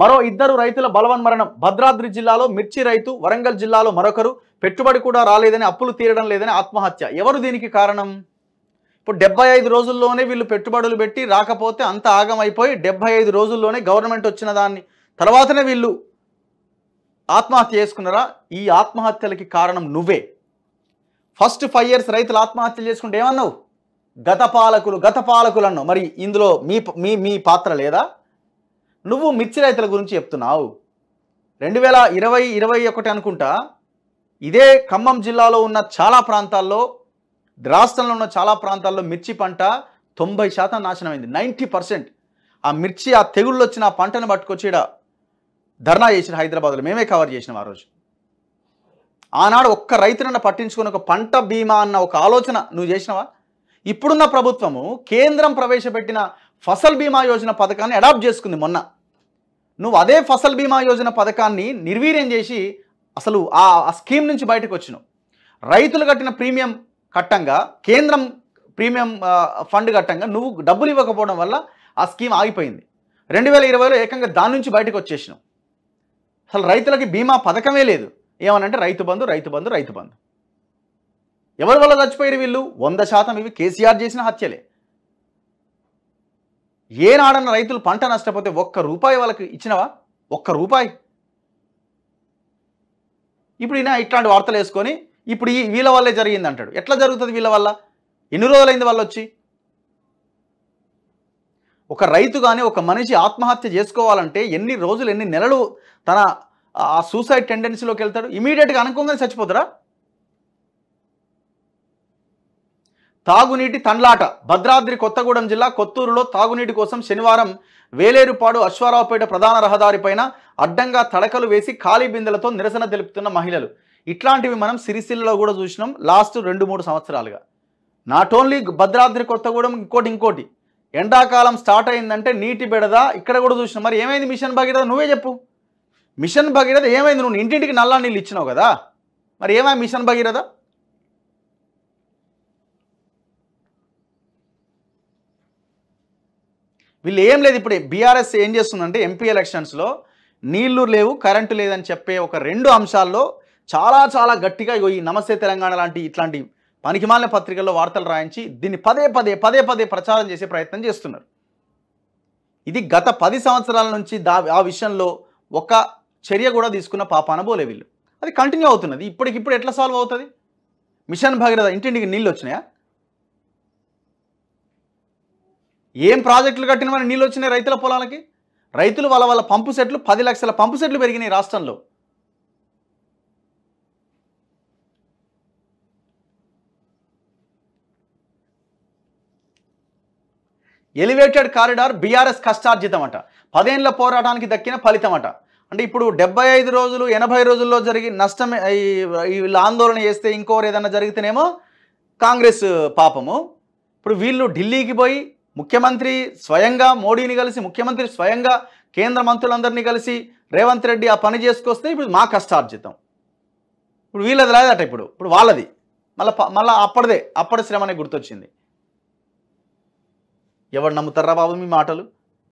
మరో ఇద్దరు రైతుల బలవన్ మరణం భద్రాద్రి జిల్లాలో మిర్చి రైతు వరంగల్ జిల్లాలో మరొకరు పెట్టుబడి కూడా రాలేదని అప్పులు తీరడం లేదని ఆత్మహత్య ఎవరు దీనికి కారణం ఇప్పుడు డెబ్బై ఐదు రోజుల్లోనే వీళ్ళు పెట్టుబడులు పెట్టి రాకపోతే అంత ఆగమైపోయి డెబ్బై ఐదు రోజుల్లోనే గవర్నమెంట్ వచ్చిన దాన్ని తర్వాతనే వీళ్ళు ఆత్మహత్య చేసుకున్నారా ఈ ఆత్మహత్యలకి కారణం నువ్వే ఫస్ట్ ఫైవ్ ఇయర్స్ రైతులు ఆత్మహత్యలు చేసుకుంటే ఏమన్నావు గత పాలకులు గత పాలకులు అన్నావు మరి ఇందులో మీ మీ పాత్ర లేదా నువ్వు మిర్చి రైతుల గురించి చెప్తున్నావు రెండు వేల ఇరవై ఇరవై ఒకటి అనుకుంటా ఇదే ఖమ్మం జిల్లాలో ఉన్న చాలా ప్రాంతాల్లో రాష్ట్రంలో ఉన్న చాలా ప్రాంతాల్లో మిర్చి పంట తొంభై శాతం నాశనమైంది నైంటీ పర్సెంట్ ఆ మిర్చి ఆ తెగుళ్ళు వచ్చిన ఆ పంటను పట్టుకొచ్చి ఇక్కడ ధర్నా చేసిన హైదరాబాద్లో మేమే కవర్ చేసినాం ఆ రోజు ఆనాడు ఒక్క రైతునన్న పట్టించుకుని ఒక పంట బీమా అన్న ఒక ఆలోచన నువ్వు చేసినావా ఇప్పుడున్న ప్రభుత్వము కేంద్రం ప్రవేశపెట్టిన ఫసల్ బీమా యోజన పథకాన్ని అడాప్ట్ చేసుకుంది మొన్న నువ్వు అదే ఫసల్ బీమా యోజన పథకాన్ని నిర్వీర్యం చేసి అసలు ఆ స్కీమ్ నుంచి బయటకు వచ్చినావు రైతులు కట్టిన ప్రీమియం కట్టంగా కేంద్రం ప్రీమియం ఫండ్ కట్టంగా నువ్వు డబ్బులు ఇవ్వకపోవడం వల్ల ఆ స్కీమ్ ఆగిపోయింది రెండు వేల ఇరవైలో ఏకంగా దాని నుంచి బయటకు వచ్చేసినాం అసలు రైతులకి బీమా పథకమే లేదు ఏమనంటే రైతు బంధు రైతు బంధు రైతు బంధు ఎవరి వల్ల చచ్చిపోయారు వీళ్ళు వంద శాతం ఇవి కేసీఆర్ చేసిన హత్యలే ఏనాడన్న రైతులు పంట నష్టపోతే ఒక్క రూపాయి వాళ్ళకి ఇచ్చినవా ఒక్క రూపాయి ఇప్పుడు ఈయన ఇట్లాంటి వార్తలు వేసుకొని ఇప్పుడు ఈ వీళ్ళ వల్లే జరిగింది అంటాడు ఎట్లా జరుగుతుంది వీళ్ళ వల్ల ఎన్ని రోజులైంది వాళ్ళు వచ్చి ఒక రైతు కానీ ఒక మనిషి ఆత్మహత్య చేసుకోవాలంటే ఎన్ని రోజులు ఎన్ని నెలలు తన ఆ సూసైడ్ టెండెన్సీలోకి వెళ్తాడు ఇమీడియట్గా అనుకోగానే చచ్చిపోతారా తాగునీటి తండ్లాట భద్రాద్రి కొత్తగూడెం జిల్లా కొత్తూరులో తాగునీటి కోసం శనివారం వేలేరుపాడు అశ్వారావుపేట ప్రధాన రహదారిపైన అడ్డంగా తడకలు వేసి ఖాళీ బిందెలతో నిరసన తెలుపుతున్న మహిళలు ఇట్లాంటివి మనం సిరిసిల్లలో కూడా చూసినాం లాస్ట్ రెండు మూడు సంవత్సరాలుగా నాట్ ఓన్లీ భద్రాద్రి కొత్తగూడెం ఇంకోటి ఇంకోటి ఎండాకాలం స్టార్ట్ అయిందంటే నీటి బెడద ఇక్కడ కూడా చూసినాం మరి ఏమైంది మిషన్ భగీరథ నువ్వే చెప్పు మిషన్ భగీరథ ఏమైంది నువ్వు ఇంటింటికి నల్లా నీళ్ళు ఇచ్చినావు కదా మరి ఏమైంది మిషన్ భగీరథ వీళ్ళు ఏం లేదు ఇప్పుడు బీఆర్ఎస్ ఏం చేస్తుందంటే ఎంపీ ఎలక్షన్స్లో నీళ్లు లేవు కరెంటు లేదని చెప్పే ఒక రెండు అంశాల్లో చాలా చాలా గట్టిగా ఈ నమస్తే తెలంగాణ లాంటి ఇట్లాంటి పనికిమాలిన పత్రికల్లో వార్తలు రాయించి దీన్ని పదే పదే పదే పదే ప్రచారం చేసే ప్రయత్నం చేస్తున్నారు ఇది గత పది సంవత్సరాల నుంచి దా ఆ విషయంలో ఒక చర్య కూడా తీసుకున్న పాపాన పోలే వీళ్ళు అది కంటిన్యూ అవుతున్నది ఇప్పటికిప్పుడు ఎట్లా సాల్వ్ అవుతుంది మిషన్ భగీరథ ఇంటింటికి నీళ్ళు వచ్చినాయా ఏం ప్రాజెక్టులు కట్టినమని నీళ్ళు వచ్చినాయి రైతుల పొలాలకి రైతులు వాళ్ళ వాళ్ళ పంపు సెట్లు పది లక్షల పంపు సెట్లు పెరిగినాయి రాష్ట్రంలో ఎలివేటెడ్ కారిడార్ బీఆర్ఎస్ కష్టార్జితం అంట పదేళ్ల పోరాటానికి దక్కిన ఫలితం అంట అంటే ఇప్పుడు డెబ్బై ఐదు రోజులు ఎనభై రోజుల్లో జరిగి నష్టం వీళ్ళు ఆందోళన చేస్తే ఇంకోరు ఏదైనా జరిగితేనేమో కాంగ్రెస్ పాపము ఇప్పుడు వీళ్ళు ఢిల్లీకి పోయి ముఖ్యమంత్రి స్వయంగా మోడీని కలిసి ముఖ్యమంత్రి స్వయంగా కేంద్ర మంత్రులందరినీ కలిసి రేవంత్ రెడ్డి ఆ పని చేసుకొస్తే ఇప్పుడు మా కష్టార్జితం ఇప్పుడు వీళ్ళది లేదట ఇప్పుడు ఇప్పుడు వాళ్ళది మళ్ళీ మళ్ళీ అప్పటిదే అప్పటి శ్రమ గుర్తొచ్చింది ఎవరు నమ్ముతారా బాబు మీ మాటలు